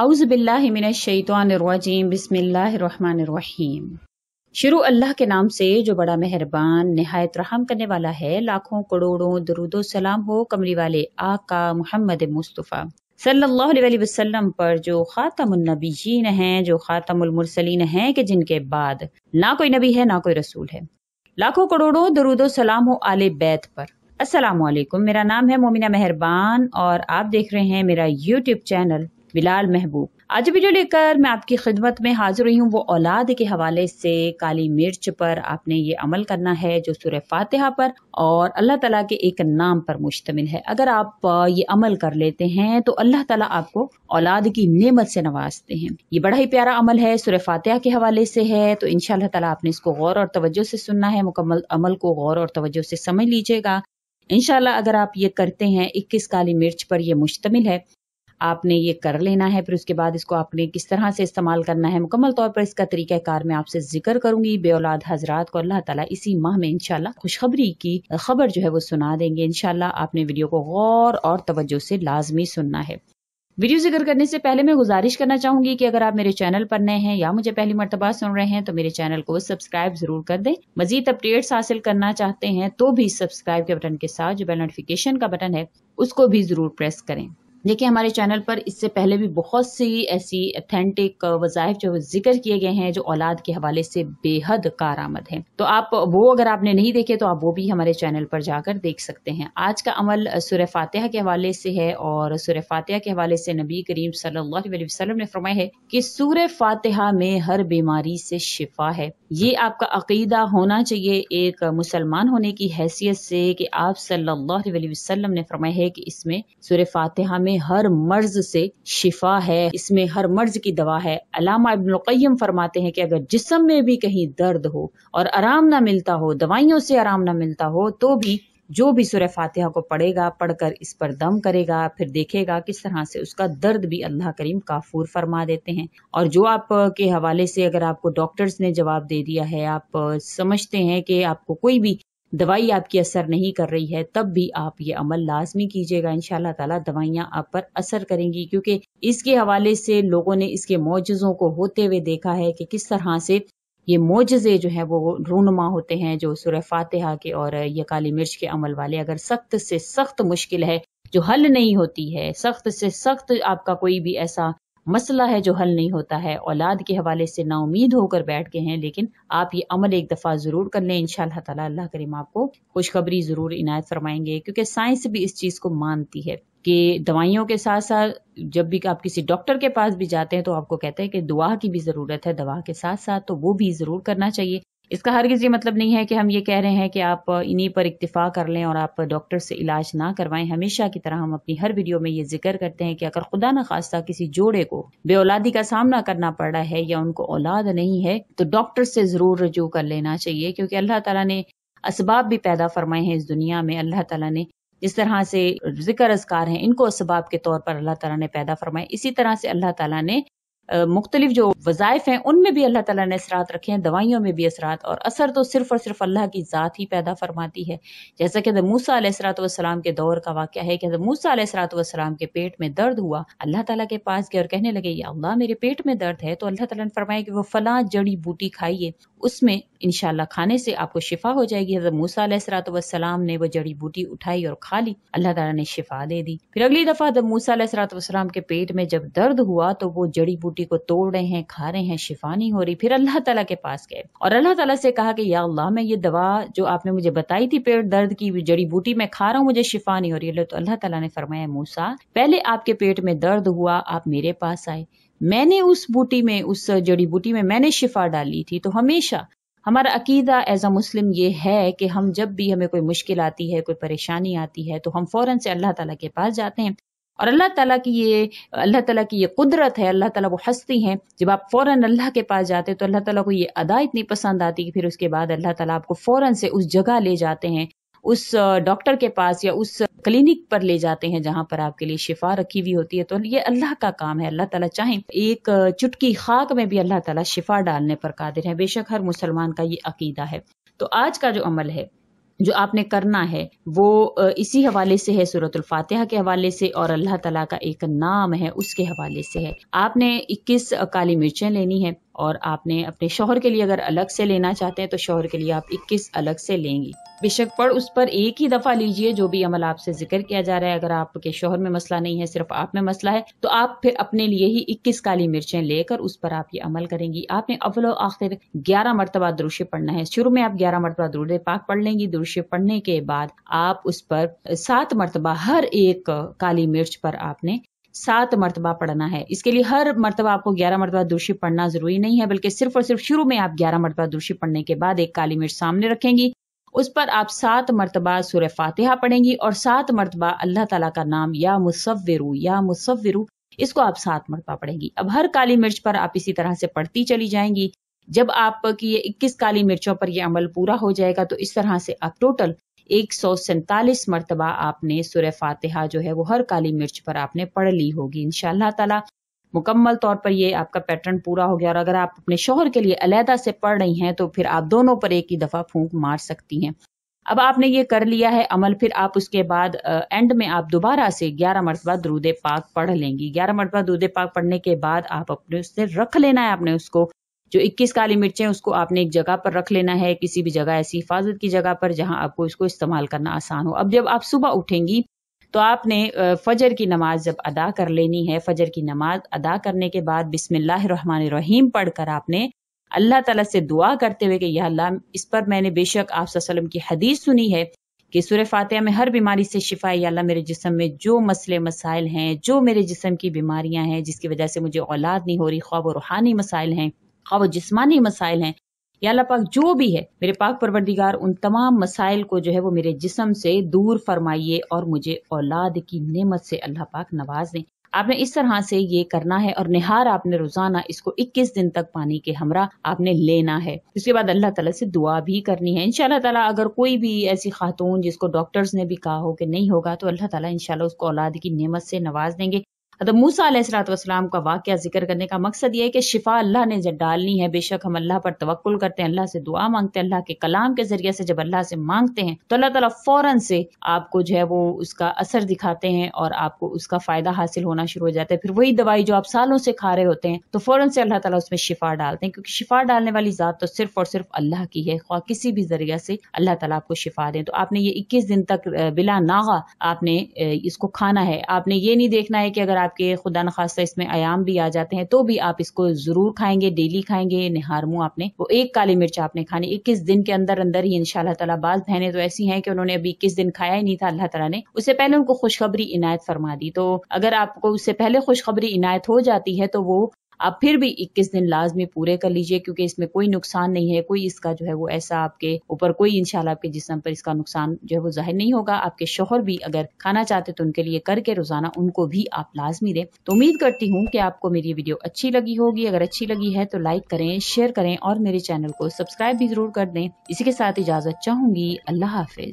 आउज़बिल्लिमिनशैतवानरवाजीम बिसमीम शुरू अल्लाह के नाम से जो बड़ा मेहरबान नहायत रहम करने वाला है लाखों करोड़ों दरुदो सलाम हो कमरी वाले आका मोहम्मद मुस्तफ़ा सल्लल्लाहु अलैहि वसल्लम पर जो ख़ातमनबीन हैं जो ख़ातमुलमरसलिन हैं कि जिनके बाद ना कोई नबी है ना कोई रसूल है लाखों करोड़ों दरुदो सलाम हो आले बैत पर असलकुम मेरा नाम है मोमिना मेहरबान और आप देख रहे हैं मेरा यूट्यूब चैनल बिलाल महबूब आज वीडियो लेकर मैं आपकी खिदमत में हाजिर हुई हूँ वो औलाद के हवाले से काली मिर्च पर आपने ये अमल करना है जो सूर्य फातिहा पर और अल्लाह तला के एक नाम पर मुश्तमिल है अगर आप ये अमल कर लेते हैं तो अल्लाह तला आपको औलाद की नमत से नवाजते हैं ये बड़ा ही प्यारा अमल है सूर्य फातिहा के हवाले से है तो इन तला आपने इसको गौर और तवज्जो से सुनना है मुकम्मल अमल को गौर और तवज्जो से समझ लीजिएगा इनशाला अगर आप ये करते हैं इक्कीस काली मिर्च पर यह मुश्तमिल है आपने ये कर लेना है फिर उसके बाद इसको आपने किस तरह से इस्तेमाल करना है मुकम्मल तौर पर इसका तरीका कार मैं आपसे जिक्र करूंगी बे औलाद हजरात को अल्लाह ताला इसी माह में इंशाल्लाह खुशखबरी की खबर जो है वो सुना देंगे इनशाला आपने वीडियो को गौर और तवज्जो से लाजमी सुनना है वीडियो जिक्र करने से पहले मैं गुजारिश करना चाहूंगी कि अगर आप मेरे चैनल पर नए हैं या मुझे पहली मरतबा सुन रहे हैं तो मेरे चैनल को सब्सक्राइब जरूर कर दें मजीद अपडेट्स हासिल करना चाहते हैं तो भी सब्सक्राइब के बटन के साथ जो बेल नोटिफिकेशन का बटन है उसको भी जरूर प्रेस करें देखिए हमारे चैनल पर इससे पहले भी बहुत सी ऐसी अथेंटिक वज़ाइफ जो जिक्र किए गए हैं जो औलाद के हवाले से बेहद कार आमद है तो आप वो अगर आपने नहीं देखे तो आप वो भी हमारे चैनल पर जाकर देख सकते हैं आज का अमल सुर फातह के हवाले से है और सुर फातह के हवाले से नबी करीम सल्लाम ने फरमाया है कि सूर फातहा में हर बीमारी से शिफा है ये आपका अकीदा होना चाहिए एक मुसलमान होने की हैसियत से कि आप सल्ला वसलम ने फरमाया है कि इसमें सुर फातहा में इसमें हर मर्ज से शिफा है इसमें हर मर्ज की दवा है अलामा इब्नकैम फरमाते हैं कि अगर जिसम में भी कहीं दर्द हो और आराम ना मिलता हो दवाइयों से आराम ना मिलता हो तो भी जो भी सुरह फातिहा को पढ़ेगा पढ़कर इस पर दम करेगा फिर देखेगा किस तरह से उसका दर्द भी अल्लाह करीम काफूर फरमा देते हैं और जो आप के हवाले से अगर आपको डॉक्टर्स ने जवाब दे दिया है आप समझते हैं कि आपको कोई भी दवाई आपकी असर नहीं कर रही है तब भी आप ये अमल लाजमी कीजिएगा इन तला दवाइयाँ आप पर असर करेंगी क्योंकि इसके हवाले से लोगों ने इसके मोजों को होते हुए देखा है कि किस तरह से ये मोजे जो है वो रूनमा होते हैं जो सुरह फातहा के और ये काली मिर्च के अमल वाले अगर सख्त से सख्त मुश्किल है जो हल नहीं होती है सख्त से सख्त आपका कोई भी ऐसा मसला है जो हल नहीं होता है औलाद के हवाले से नाउमीद होकर बैठ गए हैं लेकिन आप ये अमल एक दफ़ा ज़रूर कर लें इनशाला ताला अल्लाह करीम आपको खुशखबरी ज़रूर इनायत फरमाएंगे क्योंकि साइंस भी इस चीज़ को मानती है कि दवाइयों के साथ साथ जब भी आप किसी डॉक्टर के पास भी जाते हैं तो आपको कहते हैं कि दुआ की भी ज़रूरत है दवा के साथ साथ तो वो भी ज़रूर करना चाहिए इसका हरगिज़ ये मतलब नहीं है कि हम ये कह रहे हैं कि आप इन्हीं पर इक्तफ़ा कर लें और आप डॉक्टर से इलाज ना करवाएं हमेशा की तरह हम अपनी हर वीडियो में ये जिक्र करते हैं कि अगर खुदा न खास्ता किसी जोड़े को बे का सामना करना पड़ रहा है या उनको औलाद नहीं है तो डॉक्टर से ज़रूर रजू कर लेना चाहिए क्योंकि अल्लाह तला ने इसबाब भी पैदा फरमाए हैं इस दुनिया में अल्लाह तला ने जिस तरह से जिक्र असकार हैं इनको इसबाब के तौर पर अल्लाह तला ने पैदा फरमाए इसी तरह से अल्लाह तला ने मुख्तलिफ जो वज़ायफ़ हैं उनमें भी अल्लाह ताला ने असरात रखे हैं दवाइयों में भी असरात और असर तो सिर्फ और सिर्फ अल्लाह की ज़ात ही पैदा फरमाती है जैसा कि मूसा सलाम के दौर का वाक़ है कि मूसा सलाम के पेट में दर्द हुआ अल्लाह ताला के पास गए और कहने लगे या अल्लाह मेरे पेट में दर्द है तो अल्लाह ताला ने फरमाया कि वह फला जड़ी बूटी खाइए उसमें इनशाला खाने से आपको शिफा हो जाएगी हजरत मूसा सलाम ने वो जड़ी बूटी उठाई और खा ली अल्लाह ताला ने शिफा दे दी फिर अगली दफ़ा हजरत मूसा सलाम के पेट में जब दर्द हुआ तो वो जड़ी बूटी बूटी को तोड़ रहे हैं खा रहे हैं शिफा नहीं हो रही फिर अल्लाह तला के पास गए और अल्लाह तला से कहा कि या अल्लाह मैं ये दवा जो आपने मुझे बताई थी पेट दर्द की जड़ी बूटी मैं खा रहा हूँ मुझे शिफा नहीं हो रही तो अल्लाह तला ने फरमाया मूसा पहले आपके पेट में दर्द हुआ आप मेरे पास आए मैंने उस बूटी में उस जड़ी बूटी में मैंने शिफा डाली थी तो हमेशा हमारा अकीदा एज अ मुस्लिम ये है कि हम जब भी हमें कोई मुश्किल आती है कोई परेशानी आती है तो हम फ़ौरन से अल्लाह ताला के पास जाते हैं और अल्लाह ताला की ये अल्लाह ताला की ये कुदरत है अल्लाह ताला वो हस्ती हैं जब आप फ़ौरन अल्लाह के पास जाते हैं तो अल्लाह ताला को ये अदा इतनी पसंद आती कि फिर उसके बाद अल्लाह ताला आपको फ़ौरन से उस जगह ले जाते हैं उस डॉक्टर के पास या उस क्लिनिक पर ले जाते हैं जहाँ पर आपके लिए शिफा रखी हुई होती है तो ये अल्लाह का काम है अल्लाह ताला चाहे एक चुटकी खाक में भी अल्लाह ताला शिफा डालने पर कादिर है बेशक हर मुसलमान का ये अकीदा है तो आज का जो अमल है जो आपने करना है वो इसी हवाले से है सूरत फातिहा के हवाले से और अल्लाह तला का एक नाम है उसके हवाले से है आपने 21 काली मिर्चें लेनी है और आपने अपने शोहर के लिए अगर अलग से लेना चाहते हैं तो शोहर के लिए आप 21 अलग से लेंगी बेशक पढ़ उस पर एक ही दफ़ा लीजिए जो भी अमल आपसे जिक्र किया जा रहा है अगर आपके शोहर में मसला नहीं है सिर्फ आप में मसला है तो आप फिर अपने लिए ही इक्कीस काली मिर्चें लेकर उस पर आप ये अमल करेंगी आपने अवलो आखिर ग्यारह मरतबा दृश्य पढ़ना है शुरू में आप ग्यारह मरतबा दुरुद पाक पढ़ लेंगी दृश्य पढ़ने के बाद आप उस पर सात मरतबा हर एक काली मिर्च पर आपने सात मरतबा पढ़ना है इसके लिए हर मरतबा आपको ग्यारह मरतबा दूषी पढ़ना ज़रूरी नहीं है बल्कि सिर्फ और सिर्फ शुरू में आप ग्यारह मरतबा दूषी पढ़ने के बाद एक काली मिर्च सामने रखेंगी उस पर आप सात मरतबा सुर फातिहा पढ़ेंगी और सात मरतबा अल्लाह तला का नाम या मुसविरु या मुसविरु इसको आप सात मरतबा पढ़ेंगी अब हर काली मिर्च पर आप इसी तरह से पढ़ती चली जाएंगी जब आपकी ये इक्कीस काली मिर्चों पर यह अमल पूरा हो जाएगा तो इस तरह से आप टोटल एक सौ सैंतालीस मरतबा आपने सुर फातिहा जो है वो हर काली मिर्च पर आपने पढ़ ली होगी इन तला मुकम्मल तौर पर ये आपका पैटर्न पूरा हो गया और अगर आप अपने शोहर के लिए अलहदा से पढ़ रही हैं तो फिर आप दोनों पर एक ही दफ़ा फूंक मार सकती हैं अब आपने ये कर लिया है अमल फिर आप उसके बाद एंड में आप दोबारा से ग्यारह मरतबा दरूद पाक पढ़ लेंगी ग्यारह मरतबा दरूद पाक पढ़ने के बाद आप अपने उससे रख लेना है आपने उसको जो 21 काली मिर्च है उसको आपने एक जगह पर रख लेना है किसी भी जगह ऐसी हिफाजत की जगह पर जहां आपको इसको इस्तेमाल करना आसान हो अब जब आप सुबह उठेंगी तो आपने फजर की नमाज जब अदा कर लेनी है फजर की नमाज अदा करने के बाद रहीम पढ़कर आपने अल्लाह तला से दुआ करते हुए कि यह अल्लाह इस पर मैंने बेशक आप की हदीस सुनी है कि सूर्य फातिहा में हर बीमारी से शिफा या अल्लाह मेरे जिस्म में जो मसले मसाइल हैं जो मेरे जिसम की बीमारियां हैं जिसकी वजह से मुझे औलाद नहीं हो रही ख्वाब और रूहानी मसाइल हैं खा वो जिसमानी मसाइल हैं या अल्लाह पाक जो भी है मेरे पाक परवरदिगार उन तमाम मसाइल को जो है वो मेरे जिसम से दूर फरमाइए और मुझे औलाद की नेमत से अल्लाह पाक नवाज दें आपने इस तरह से ये करना है और निहार आपने रोजाना इसको 21 दिन तक पानी के हमरा आपने लेना है उसके बाद अल्लाह ताला से दुआ भी करनी है इनशाला ताला अगर कोई भी ऐसी खातून जिसको डॉक्टर्स ने भी कहा हो कि नहीं होगा तो अल्लाह ताला इनशाला उसको औलाद की नेमत से नवाज देंगे અથવા મૂસા અલયરસુલતુસલામ કા વાકિયા ઝિકર કરને કા મકસદ યે હે કે શિફા અલ્લાહ ને જડાલની હે બેશક હમ અલ્લાહ પર તવક્કુલ કરતે હૈ અલ્લાહ સે દુઆ માંગતે હૈ અલ્લાહ કે કલામ કે ઝરીયા સે જબ અલ્લાહ સે માંગતે હે તો અલ્લાહ તઆલા ફૌરન સે આપકો જો હે વો uska અસર દિખاتے હે ઓર આપકો uska ફાયદા حاصل હોના શુરૂ હો જાતા હે ફિર વહી દવાઈ જો આપ સાલો સે ખા રહે હોતે હે તો ફૌરન સે અલ્લાહ તઆલા ઉસમે શિફા ડાલતે હે ક્યોકી શિફા ડાલને Wali જાત તો સિર્ફ ઓર સિર્ફ અલ્લાહ કી હે કોઈ કિસિ ભી ઝરીયા સે અલ્લાહ તઆલા આપકો શિફા દે તો આપને યે 21 દિન તક બિલા નાગા આપને ઇસકો ખાના હે આપને યે નહીં દેખના आपके खुदा न इसमें आयाम भी आ जाते हैं तो भी आप इसको जरूर खाएंगे डेली खाएंगे निहार मुंह आपने वो एक काली मिर्च आपने खानी इक्कीस दिन के अंदर अंदर ही इनशाला तला बाज बहने तो ऐसी हैं कि उन्होंने अभी इक्कीस दिन खाया ही नहीं था अल्लाह तला ने उससे पहले उनको खुशखबरी इनायत फरमा दी तो अगर आपको उससे पहले खुशखबरी इनायत हो जाती है तो वो आप फिर भी 21 दिन लाजमी पूरे कर लीजिए क्योंकि इसमें कोई नुकसान नहीं है कोई इसका जो है वो ऐसा आपके ऊपर कोई इंशाल्लाह आपके जिसम पर इसका नुकसान जो है वो जाहिर नहीं होगा आपके शोहर भी अगर खाना चाहते तो उनके लिए करके रोजाना उनको भी आप लाजमी दें तो उम्मीद करती हूँ कि आपको मेरी ये वीडियो अच्छी लगी होगी अगर अच्छी लगी है तो लाइक करें शेयर करें और मेरे चैनल को सब्सक्राइब भी जरूर कर दें इसी के साथ इजाजत चाहूंगी अल्लाह हाफिज